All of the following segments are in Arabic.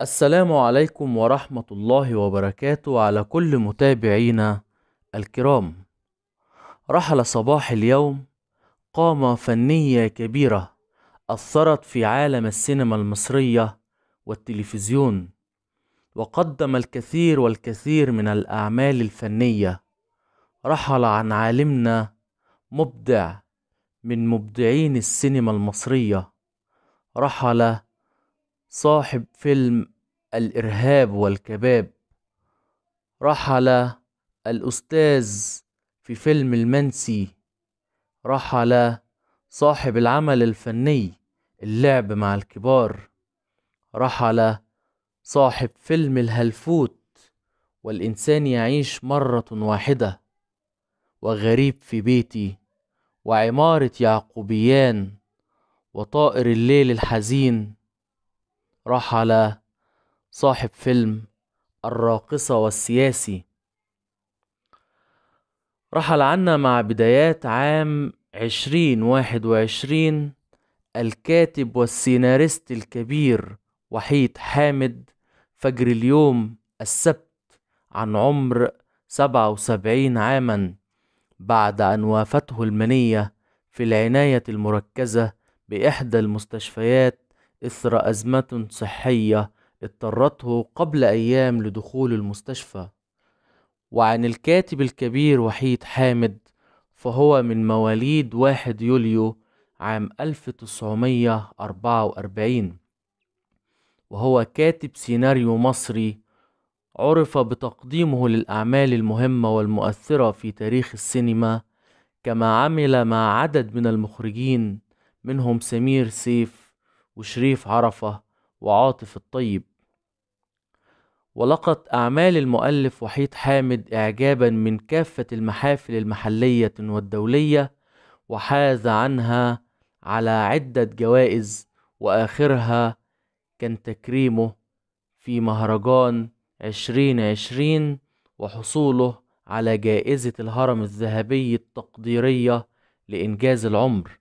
السلام عليكم ورحمة الله وبركاته على كل متابعينا الكرام رحل صباح اليوم قامة فنية كبيرة أثرت في عالم السينما المصرية والتلفزيون وقدم الكثير والكثير من الأعمال الفنية رحل عن عالمنا مبدع من مبدعين السينما المصرية رحل صاحب فيلم الإرهاب والكباب رحل الأستاذ في فيلم المنسي رحل صاحب العمل الفني اللعب مع الكبار رحل صاحب فيلم الهلفوت والإنسان يعيش مرة واحدة وغريب في بيتي وعمارة يعقوبيان وطائر الليل الحزين راح على صاحب فيلم الراقصة والسياسي رحل عنا مع بدايات عام عشرين واحد وعشرين الكاتب والسيناريست الكبير وحيد حامد فجر اليوم السبت عن عمر سبعة وسبعين عاما بعد أن وافته المنية في العناية المركزة بإحدى المستشفيات إثر أزمة صحية اضطرته قبل أيام لدخول المستشفى وعن الكاتب الكبير وحيد حامد فهو من مواليد واحد يوليو عام 1944 وهو كاتب سيناريو مصري عرف بتقديمه للأعمال المهمة والمؤثرة في تاريخ السينما كما عمل مع عدد من المخرجين منهم سمير سيف وشريف عرفة وعاطف الطيب ولقت أعمال المؤلف وحيد حامد إعجابا من كافة المحافل المحلية والدولية وحاز عنها على عدة جوائز وآخرها كان تكريمه في مهرجان عشرين عشرين وحصوله على جائزة الهرم الذهبي التقديرية لإنجاز العمر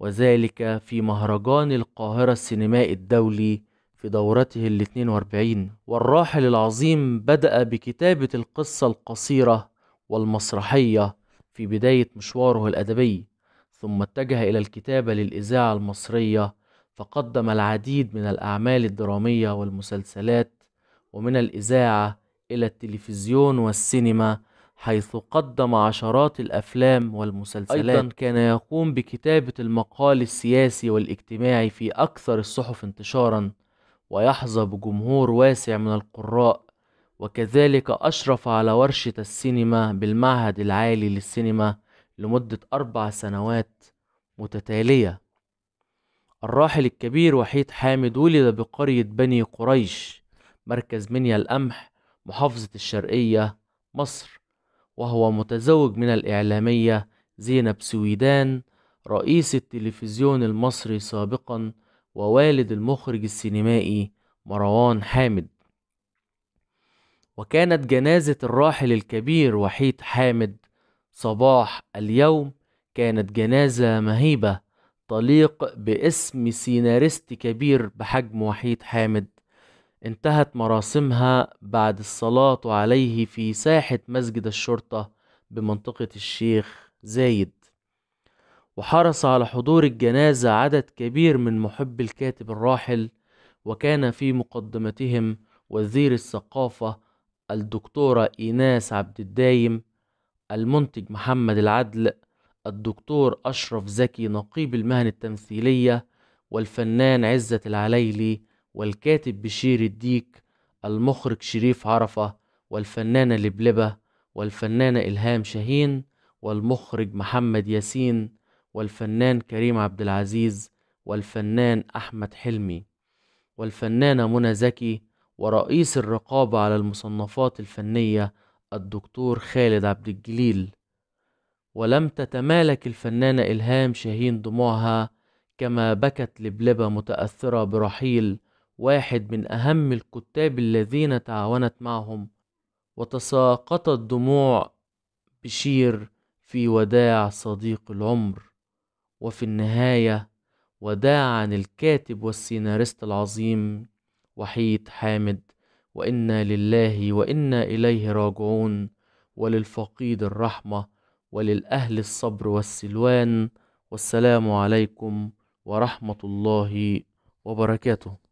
وذلك في مهرجان القاهرة السينمائي الدولي في دورته ال 42 والراحل العظيم بدأ بكتابة القصة القصيرة والمسرحية في بداية مشواره الأدبي ثم اتجه إلى الكتابة للإذاعة المصرية فقدم العديد من الأعمال الدرامية والمسلسلات ومن الإذاعة إلى التلفزيون والسينما حيث قدم عشرات الأفلام والمسلسلات أيضا كان يقوم بكتابة المقال السياسي والاجتماعي في أكثر الصحف انتشارا ويحظى بجمهور واسع من القراء وكذلك أشرف على ورشة السينما بالمعهد العالي للسينما لمدة أربع سنوات متتالية الراحل الكبير وحيد حامد ولد بقرية بني قريش مركز منيا القمح محافظة الشرقية مصر وهو متزوج من الإعلامية زينب سويدان رئيس التلفزيون المصري سابقا ووالد المخرج السينمائي مروان حامد وكانت جنازة الراحل الكبير وحيد حامد صباح اليوم كانت جنازة مهيبة تليق باسم سيناريست كبير بحجم وحيد حامد انتهت مراسمها بعد الصلاة عليه في ساحة مسجد الشرطة بمنطقة الشيخ زايد وحرص على حضور الجنازة عدد كبير من محب الكاتب الراحل وكان في مقدمتهم وزير الثقافة الدكتورة إيناس عبد الدايم المنتج محمد العدل الدكتور أشرف زكي نقيب المهن التمثيلية والفنان عزة العليلي والكاتب بشير الديك المخرج شريف عرفة والفنانة لبلبة والفنانة إلهام شاهين والمخرج محمد ياسين والفنان كريم عبد العزيز والفنان أحمد حلمي والفنانة منى زكي ورئيس الرقابة على المصنفات الفنية الدكتور خالد عبد الجليل ولم تتمالك الفنانة إلهام شاهين دموعها كما بكت لبلبة متأثرة برحيل واحد من أهم الكتاب الذين تعاونت معهم وتساقطت دموع بشير في وداع صديق العمر وفي النهاية وداعا الكاتب والسيناريست العظيم وحيد حامد وإنا لله وإنا إليه راجعون وللفقيد الرحمة وللأهل الصبر والسلوان والسلام عليكم ورحمة الله وبركاته